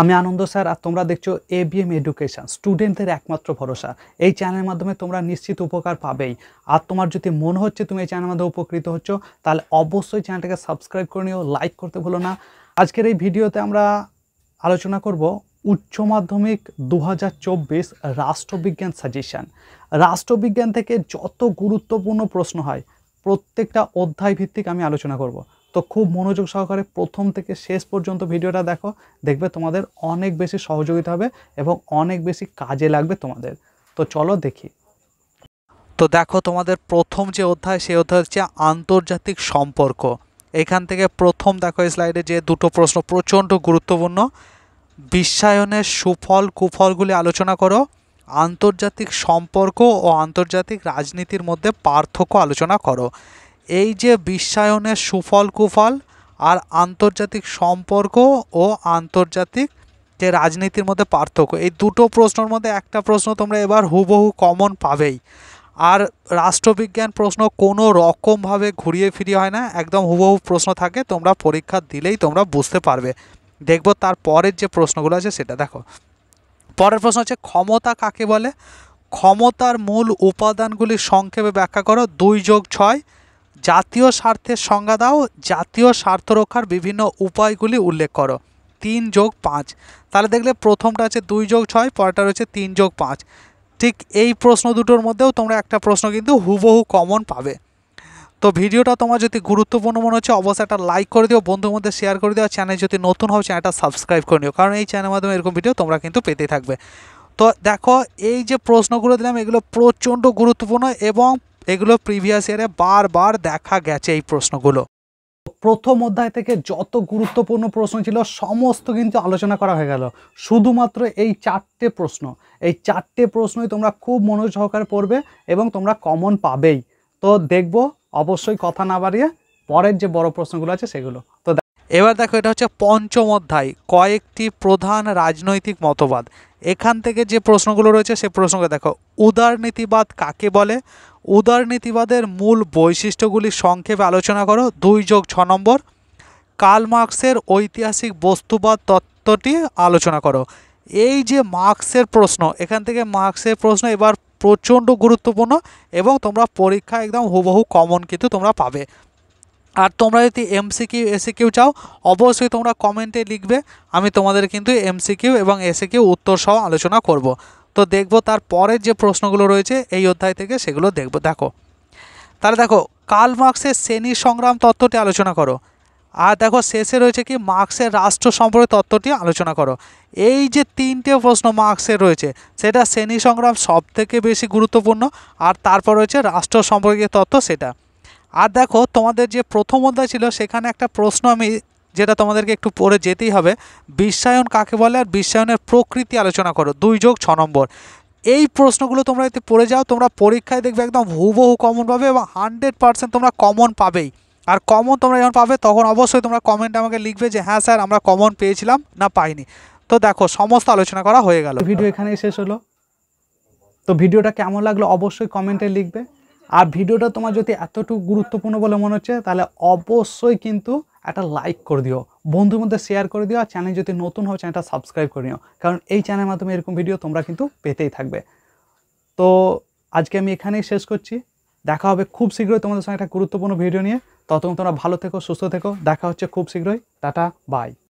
আমি আনন্দ স্যার আর তোমরা দেখছো এবিএম এডুকেশান স্টুডেন্টদের একমাত্র ভরসা এই চ্যানেলের মাধ্যমে তোমরা নিশ্চিত উপকার পাবেই আর তোমার যদি মনে হচ্ছে তুমি এই চ্যানেলের মাধ্যমে উপকৃত হচ্ছ তাহলে অবশ্যই চ্যানেলটাকে সাবস্ক্রাইব করে নিও লাইক করতে ভুলো না আজকের এই ভিডিওতে আমরা আলোচনা করব উচ্চ মাধ্যমিক দু রাষ্ট্রবিজ্ঞান সাজেশান রাষ্ট্রবিজ্ঞান থেকে যত গুরুত্বপূর্ণ প্রশ্ন হয় প্রত্যেকটা অধ্যায় ভিত্তিক আমি আলোচনা করব তো খুব মনোযোগ সহকারে প্রথম থেকে শেষ পর্যন্ত ভিডিওটা দেখো দেখবে তোমাদের অনেক বেশি সহযোগিতা হবে এবং অনেক বেশি কাজে লাগবে তোমাদের তো চলো দেখি তো দেখো তোমাদের প্রথম যে অধ্যায় সেই অধ্যায় হচ্ছে আন্তর্জাতিক সম্পর্ক এখান থেকে প্রথম দেখো স্লাইডে যে দুটো প্রশ্ন প্রচণ্ড গুরুত্বপূর্ণ বিশ্বায়নের সুফল কুফলগুলি আলোচনা করো আন্তর্জাতিক সম্পর্ক ও আন্তর্জাতিক রাজনীতির মধ্যে পার্থক্য আলোচনা করো এই যে বিশ্বায়নের সুফল কুফল আর আন্তর্জাতিক সম্পর্ক ও আন্তর্জাতিক যে রাজনীতির মধ্যে পার্থক্য এই দুটো প্রশ্নর মধ্যে একটা প্রশ্ন তোমরা এবার হুবহু কমন পাবেই আর রাষ্ট্রবিজ্ঞান প্রশ্ন কোনো রকমভাবে ঘুরিয়ে ফিরিয়ে হয় না একদম হুবহু প্রশ্ন থাকে তোমরা পরীক্ষা দিলেই তোমরা বুঝতে পারবে দেখবো তার পরের যে প্রশ্নগুলো আছে সেটা দেখো পরের প্রশ্ন হচ্ছে ক্ষমতা কাকে বলে ক্ষমতার মূল উপাদানগুলি সংক্ষেপে ব্যাখ্যা করো দুই যোগ ছয় জাতীয় স্বার্থের সংজ্ঞা দাও জাতীয় স্বার্থ রক্ষার বিভিন্ন উপায়গুলি উল্লেখ করো তিন যোগ পাঁচ তাহলে দেখলে প্রথমটা আছে দুই যোগ ছয় পরেরটা রয়েছে তিন যোগ পাঁচ ঠিক এই প্রশ্ন দুটোর মধ্যেও তোমরা একটা প্রশ্ন কিন্তু হুবহু কমন পাবে তো ভিডিওটা তোমার যদি গুরুত্বপূর্ণ মনে হচ্ছে অবশ্যই একটা লাইক করে দিও বন্ধুর মধ্যে শেয়ার করে দিও চ্যানেল যদি নতুন হও চ্যানেলটা সাবস্ক্রাইব করে নিও কারণ এই চ্যানেলের মাধ্যমে এরকম ভিডিও তোমরা কিন্তু পেতে থাকবে তো দেখো এই যে প্রশ্নগুলো দিলাম এগুলো প্রচণ্ড গুরুত্বপূর্ণ এবং এগুলো প্রিভিয়াস ইয়ারে বারবার দেখা গেছে এই প্রশ্নগুলো প্রথম অধ্যায় থেকে যত গুরুত্বপূর্ণ প্রশ্ন ছিল সমস্ত কিন্তু আলোচনা করা হয়ে গেল শুধুমাত্র এই চারটে প্রশ্ন এই চারটে প্রশ্নই তোমরা খুব মনোযোগ সহকারে পড়বে এবং তোমরা কমন পাবেই তো দেখব অবশ্যই কথা না বাড়িয়ে পরের যে বড় প্রশ্নগুলো আছে সেগুলো তো এবার দেখো এটা হচ্ছে পঞ্চম অধ্যায় কয়েকটি প্রধান রাজনৈতিক মতবাদ এখান থেকে যে প্রশ্নগুলো রয়েছে সে প্রশ্নকে দেখো উদারনীতিবাদ কাকে বলে উদারনীতিবাদের মূল বৈশিষ্ট্যগুলি সংক্ষেপে আলোচনা করো দুই যোগ ছ নম্বর কার্ল মার্কসের ঐতিহাসিক বস্তুবাদ তত্ত্বটি আলোচনা করো এই যে মার্কসের প্রশ্ন এখান থেকে মার্কসের প্রশ্ন এবার প্রচণ্ড গুরুত্বপূর্ণ এবং তোমরা পরীক্ষা একদম হুবহু কমন কিন্তু তোমরা পাবে আর তোমরা যদি এমসিকিউ কিউ এসে কিউ চাও অবশ্যই তোমরা কমেন্টে লিখবে আমি তোমাদের কিন্তু এমসিকিউ এবং এসে কিউ উত্তর সহ আলোচনা করব। তো দেখব তার পরের যে প্রশ্নগুলো রয়েছে এই অধ্যায় থেকে সেগুলো দেখব দেখো তাহলে দেখো কাল মার্ক্সের শ্রেণী সংগ্রাম তত্ত্বটি আলোচনা করো আর দেখো শেষে রয়েছে কি মার্ক্সের রাষ্ট্র সম্পর্কে তত্ত্বটি আলোচনা করো এই যে তিনটে প্রশ্ন মার্ক্সের রয়েছে সেটা শ্রেণী সংগ্রাম সব থেকে বেশি গুরুত্বপূর্ণ আর তারপর রয়েছে রাষ্ট্র সম্পর্কে তত্ত্ব সেটা আর দেখো তোমাদের যে প্রথম অধ্যায় ছিল সেখানে একটা প্রশ্ন আমি যেটা তোমাদেরকে একটু পড়ে যেতেই হবে বিশ্বায়ন কাকে বলে আর বিশ্বায়নের প্রকৃতি আলোচনা করো দুই যোগ ছ নম্বর এই প্রশ্নগুলো তোমরা যদি পড়ে যাও তোমরা পরীক্ষায় দেখবে একদম হুবহু কমন পাবে এবং হানড্রেড পারসেন্ট তোমরা কমন পাবেই আর কমন তোমরা যখন পাবে তখন অবশ্যই তোমরা কমেন্ট আমাকে লিখবে যে হ্যাঁ স্যার আমরা কমন পেয়েছিলাম না পাইনি তো দেখো সমস্ত আলোচনা করা হয়ে গেল ভিডিও এখানেই শেষ হলো তো ভিডিওটা কেমন লাগলো অবশ্যই কমেন্টে লিখবে আর ভিডিওটা তোমার যদি এতটুকু গুরুত্বপূর্ণ বলে মনে হচ্ছে তাহলে অবশ্যই কিন্তু একটা লাইক করে দিও বন্ধুর মধ্যে শেয়ার করে দিও আর চ্যানেল যদি নতুন হয় চ্যানেলটা সাবস্ক্রাইব করে নিও কারণ এই চ্যানেলের মাধ্যমে এরকম ভিডিও তোমরা কিন্তু পেতেই থাকবে তো আজকে আমি এখানেই শেষ করছি দেখা হবে খুব শীঘ্রই তোমাদের সঙ্গে একটা গুরুত্বপূর্ণ ভিডিও নিয়ে ততক্ষণ তোমরা ভালো থেকো সুস্থ থেকো দেখা হচ্ছে খুব শীঘ্রই টাটা বাই